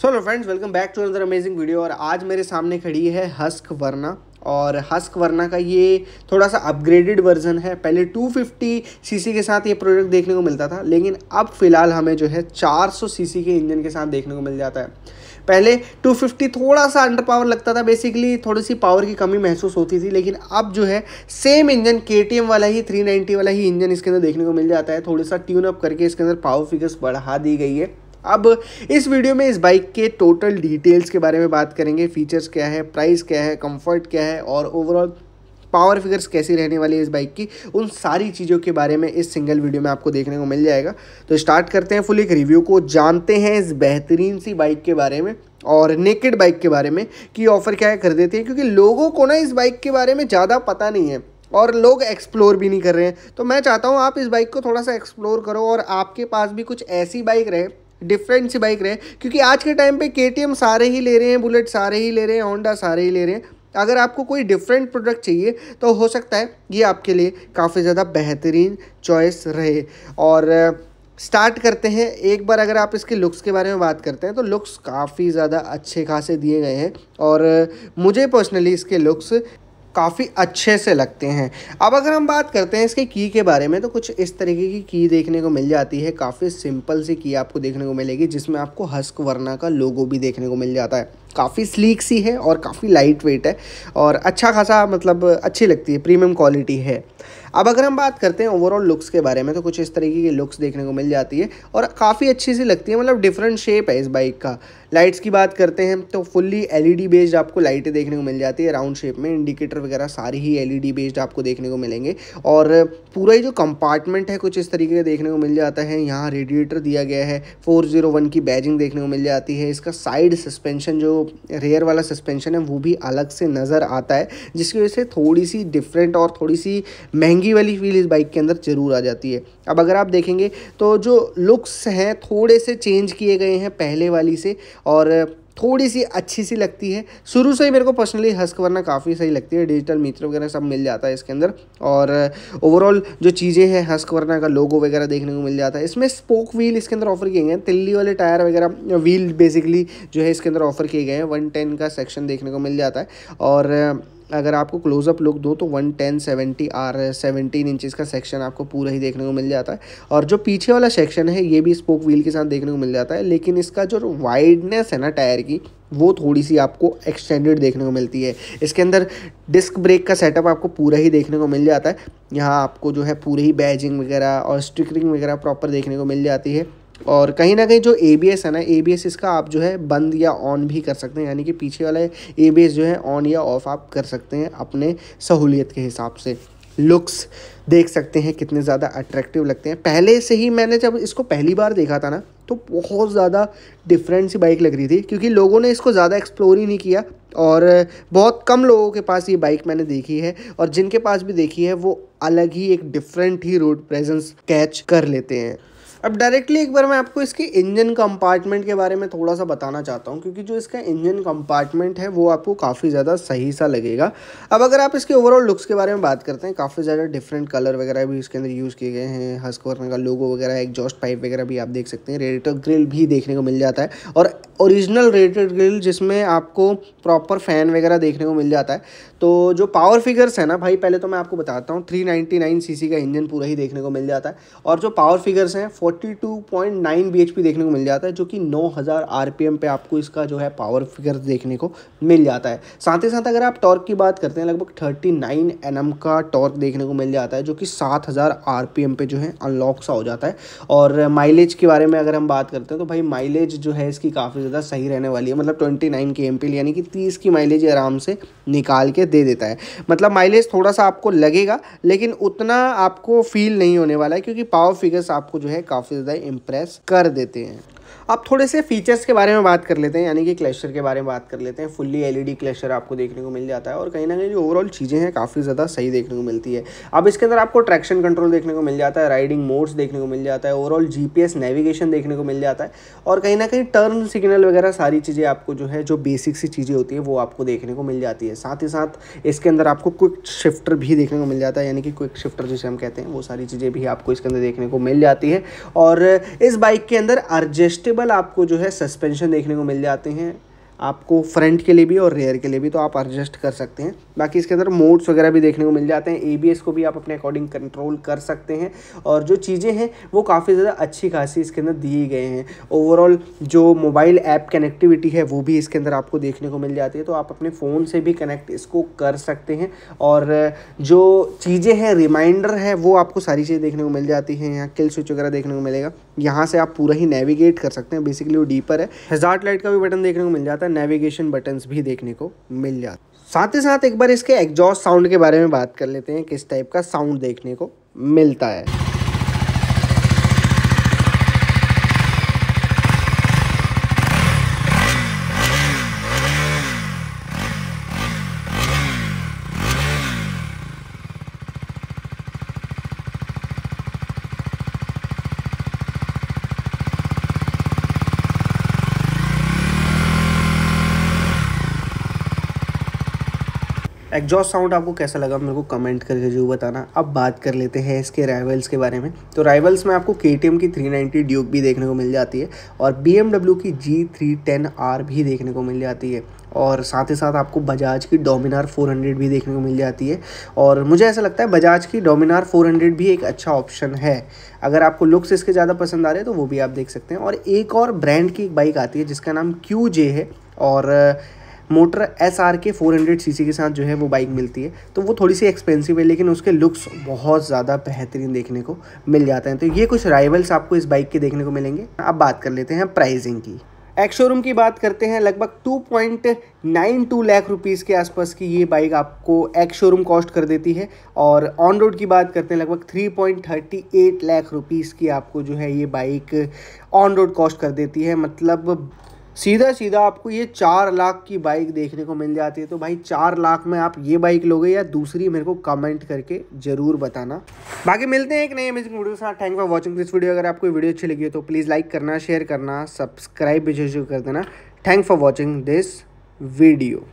solo friends welcome back to another amazing video और आज मेरे सामने खड़ी है हस्क वर्ना और हस्क वर्ना का ये थोड़ा सा अपग्रेडेड वर्जन है पहले 250 सीसी के साथ ये प्रोडक्ट देखने को मिलता था लेकिन अब फ़िलहाल हमें जो है 400 सीसी के इंजन के साथ देखने को मिल जाता है पहले 250 थोड़ा सा अंडर पावर लगता था बेसिकली थोड़ी सी पावर की कमी महसूस होती थी लेकिन अब जो है सेम इंजन के वाला ही 390 वाला ही इंजन इसके अंदर देखने को मिल जाता है थोड़ा सा ट्यून अप करके इसके अंदर पावर फिगर्स बढ़ा दी गई है अब इस वीडियो में इस बाइक के टोटल डिटेल्स के बारे में बात करेंगे फीचर्स क्या है प्राइस क्या है कंफर्ट क्या है और ओवरऑल पावर फिगर्स कैसी रहने वाली है इस बाइक की उन सारी चीज़ों के बारे में इस सिंगल वीडियो में आपको देखने को मिल जाएगा तो स्टार्ट करते हैं फुल एक रिव्यू को जानते हैं इस बेहतरीन सी बाइक के बारे में और नेकेड बाइक के बारे में कि ऑफ़र क्या है कर देते हैं क्योंकि लोगों को ना इस बाइक के बारे में ज़्यादा पता नहीं है और लोग एक्सप्लोर भी नहीं कर रहे हैं तो मैं चाहता हूँ आप इस बाइक को थोड़ा सा एक्सप्लोर करो और आपके पास भी कुछ ऐसी बाइक रहे डिफरेंट सी बाइक रहे क्योंकि आज के टाइम पे के सारे ही ले रहे हैं बुलेट सारे ही ले रहे हैं होंडा सारे ही ले रहे हैं अगर आपको कोई डिफरेंट प्रोडक्ट चाहिए तो हो सकता है ये आपके लिए काफ़ी ज़्यादा बेहतरीन चॉइस रहे और स्टार्ट करते हैं एक बार अगर आप इसके लुक्स के बारे में बात करते हैं तो लुक्स काफ़ी ज़्यादा अच्छे खासे दिए गए हैं और मुझे पर्सनली इसके लुक्स काफ़ी अच्छे से लगते हैं अब अगर हम बात करते हैं इसके की के बारे में तो कुछ इस तरीके की की देखने को मिल जाती है काफ़ी सिंपल सी की आपको देखने को मिलेगी जिसमें आपको हस्क वरना का लोगो भी देखने को मिल जाता है काफ़ी स्लीक सी है और काफ़ी लाइट वेट है और अच्छा खासा मतलब अच्छी लगती है प्रीमियम क्वालिटी है अब अगर हम बात करते हैं ओवरऑल लुक्स के बारे में तो कुछ इस तरीके की लुक्स देखने को मिल जाती है और काफ़ी अच्छी सी लगती है मतलब डिफरेंट शेप है इस बाइक का लाइट्स की बात करते हैं तो फुल्ली एलईडी बेस्ड आपको लाइटें देखने को मिल जाती है राउंड शेप में इंडिकेटर वगैरह सारी ही एलईडी बेस्ड आपको देखने को मिलेंगे और पूरा ही जो कंपार्टमेंट है कुछ इस तरीके का देखने को मिल जाता है यहाँ रेडिएटर दिया गया है 401 की बैजिंग देखने को मिल जाती है इसका साइड सस्पेंशन जो रेयर वाला सस्पेंशन है वो भी अलग से नज़र आता है जिसकी वजह से थोड़ी सी डिफरेंट और थोड़ी सी महंगी डोगी वाली फील इस बाइक के अंदर ज़रूर आ जाती है अब अगर आप देखेंगे तो जो लुक्स हैं थोड़े से चेंज किए गए हैं पहले वाली से और थोड़ी सी अच्छी सी लगती है शुरू से ही मेरे को पर्सनली हस्क वरना काफ़ी सही लगती है डिजिटल मीटर वगैरह सब मिल जाता है इसके अंदर और ओवरऑल जो चीज़ें हैं हस्क वरना का लोगो वगैरह देखने को मिल जाता है इसमें स्पोक व्हील इसके अंदर ऑफर किए गए हैं तिल्ली वाले टायर वगैरह व्हील बेसिकली जो है इसके अंदर ऑफर किए गए हैं वन का सेक्शन देखने को मिल जाता है और अगर आपको क्लोजअप लुक दो तो one ten seventy R seventeen inches का सेक्शन आपको पूरा ही देखने को मिल जाता है और जो पीछे वाला सेक्शन है ये भी स्पोक व्हील के साथ देखने को मिल जाता है लेकिन इसका जो वाइडनेस है ना टायर की वो थोड़ी सी आपको एक्सटेंडेड देखने को मिलती है इसके अंदर डिस्क ब्रेक का सेटअप आपको पूरा ही देखने को मिल जाता है यहाँ आपको जो है पूरी ही बैजिंग वगैरह और स्टिकरिंग वगैरह प्रॉपर देखने को मिल जाती है और कहीं ना कहीं जो ए है ना ए इसका आप जो है बंद या ऑन भी कर सकते हैं यानी कि पीछे वाला ए जो है ऑन या ऑफ आप कर सकते हैं अपने सहूलियत के हिसाब से लुक्स देख सकते हैं कितने ज़्यादा अट्रैक्टिव लगते हैं पहले से ही मैंने जब इसको पहली बार देखा था ना तो बहुत ज़्यादा डिफरेंट सी बाइक लग रही थी क्योंकि लोगों ने इसको ज़्यादा एक्सप्लोर ही नहीं किया और बहुत कम लोगों के पास ये बाइक मैंने देखी है और जिनके पास भी देखी है वो अलग ही एक डिफरेंट ही रोड प्रेजेंस कैच कर लेते हैं अब डायरेक्टली एक बार मैं आपको इसके इंजन कंपार्टमेंट के बारे में थोड़ा सा बताना चाहता हूँ क्योंकि जो इसका इंजन कंपार्टमेंट है वो आपको काफ़ी ज़्यादा सही सा लगेगा अब अगर आप इसके ओवरऑल लुक्स के बारे में बात करते हैं काफ़ी ज़्यादा डिफरेंट कलर वगैरह भी इसके अंदर यूज़ किए गए हैं हस्कवर्न का लोगो वगैरह एग्जॉस्ट पाइप वगैरह भी आप देख सकते हैं रेडिटर ग्रिल भी देखने को मिल जाता है और ओरिजिनल रेडिटर ग्रिल जिसमें आपको प्रॉपर फैन वगैरह देखने को मिल जाता है तो जो पावर फिगर्स है ना भाई पहले तो मैं आपको बताता हूँ थ्री सीसी का इंजन पूरा ही देखने को मिल जाता है और जो पावर फिगर्स हैं 42.9 bhp देखने को मिल जाता है जो कि 9000 rpm पे आपको इसका जो है पावर फिगर देखने को मिल जाता है साथ ही साथ अगर आप टॉर्क की बात करते हैं लगभग 39 एम का टॉर्क देखने को मिल जाता है जो कि 7000 एम पे जो है अनलॉक सा हो जाता है और माइलेज के बारे में अगर हम बात करते हैं तो भाई माइलेज जो है इसकी काफ़ी ज़्यादा सही रहने वाली है मतलब ट्वेंटी नाइन के एम यानी कि तीस की माइलेज आराम से निकाल के दे देता है मतलब माइलेज थोड़ा सा आपको लगेगा लेकिन उतना आपको फील नहीं होने वाला है क्योंकि पावर फिगर्स आपको जो है काफ़ी ज़्यादा इम्प्रेस कर देते हैं अब थोड़े से फीचर्स के बारे में बात कर लेते हैं यानी कि क्लेशर के बारे में बात कर लेते हैं फुल्ली एलईडी क्लस्टर आपको देखने को मिल जाता है और कहीं ना कहीं जो ओवरऑल चीज़ें हैं काफ़ी ज़्यादा सही देखने को मिलती है अब इसके अंदर आपको ट्रैक्शन कंट्रोल देखने को मिल जाता है राइडिंग मोड्स देखने को मिल जाता है ओवरऑल जी नेविगेशन देखने को मिल जाता है और कहीं ना कहीं टर्न सिग्नल वगैरह सारी चीज़ें आपको जो है जो बेसिक सी चीज़ें होती है वो आपको देखने को मिल जाती है साथ ही साथ इसके अंदर आपको क्विक शिफ्टर भी देखने को मिल जाता है यानी कि क्विक शिफ्टर जिसे हम कहते हैं वो सारी चीज़ें भी आपको इसके अंदर देखने को मिल जाती है और इस बाइक के अंदर एडजस्टेबल अवेलेबल आपको जो है सस्पेंशन देखने को मिल जाते हैं आपको फ्रंट के लिए भी और रेयर के लिए भी तो आप एडजस्ट कर सकते हैं बाकी इसके अंदर मोड्स वगैरह भी देखने को मिल जाते हैं ए को भी आप अपने अकॉर्डिंग कंट्रोल कर सकते हैं और जो चीज़ें हैं वो काफ़ी ज़्यादा अच्छी खासी इसके अंदर दिए गए हैं ओवरऑल जो मोबाइल ऐप कनेक्टिविटी है वो भी इसके अंदर आपको देखने को मिल जाती है तो आप अपने फ़ोन से भी कनेक्ट इसको कर सकते हैं और जो चीज़ें हैं रिमाइंडर है वो आपको सारी चीज़ें देखने को मिल जाती हैं यहाँ किल स्विच वगैरह देखने को मिलेगा यहाँ से आप पूरा ही नेविगेट कर सकते हैं बेसिकली वो डीपर है हजार लाइट का भी बटन देखने को मिल जाता है नेविगेशन बटन्स भी देखने को मिल जाता है साथ ही साथ एक बार इसके एग्जॉस्ट साउंड के बारे में बात कर लेते हैं किस टाइप का साउंड देखने को मिलता है एग्जॉस्ट साउंड आपको कैसा लगा मेरे को कमेंट करके जरूर बताना अब बात कर लेते हैं इसके राइवल्स के बारे में तो राइवल्स में आपको के की 390 ड्यूक भी देखने को मिल जाती है और बी की जी थ्री भी देखने को मिल जाती है और साथ ही साथ आपको बजाज की डोमिनार 400 भी देखने को मिल जाती है और मुझे ऐसा लगता है बजाज की डोमिनार 400 भी एक अच्छा ऑप्शन है अगर आपको लुक्स इसके ज़्यादा पसंद आ रहे हैं तो वो भी आप देख सकते हैं और एक और ब्रांड की एक बाइक आती है जिसका नाम क्यू है और motor S R K four hundred C C के साथ जो है वो बाइक मिलती है तो वो थोड़ी सी एक्सपेंसिव है लेकिन उसके लुक्स बहुत ज़्यादा बेहतरीन देखने को मिल जाते हैं तो ये कुछ राइवल्स आपको इस बाइक के देखने को मिलेंगे अब बात कर लेते हैं प्राइजिंग की एक्स शोरूम की बात करते हैं लगभग 2.92 लाख रुपीस के आसपास की ये बाइक आपको एक्स शोरूम कॉस्ट कर देती है और ऑन रोड की बात करते हैं लगभग 3.38 लाख रुपीस की आपको जो है ये बाइक ऑन रोड कॉस्ट कर देती है मतलब सीधा सीधा आपको ये चार लाख की बाइक देखने को मिल जाती है तो भाई चार लाख में आप ये बाइक लोगे या दूसरी मेरे को कमेंट करके ज़रूर बताना बाकी मिलते हैं एक नए म्यूजिक वीडियो के साथ thank for watching this video अगर आपको वीडियो अच्छी लगी हो तो प्लीज़ लाइक करना शेयर करना सब्सक्राइब भी जरूर कर देना thank for watching this video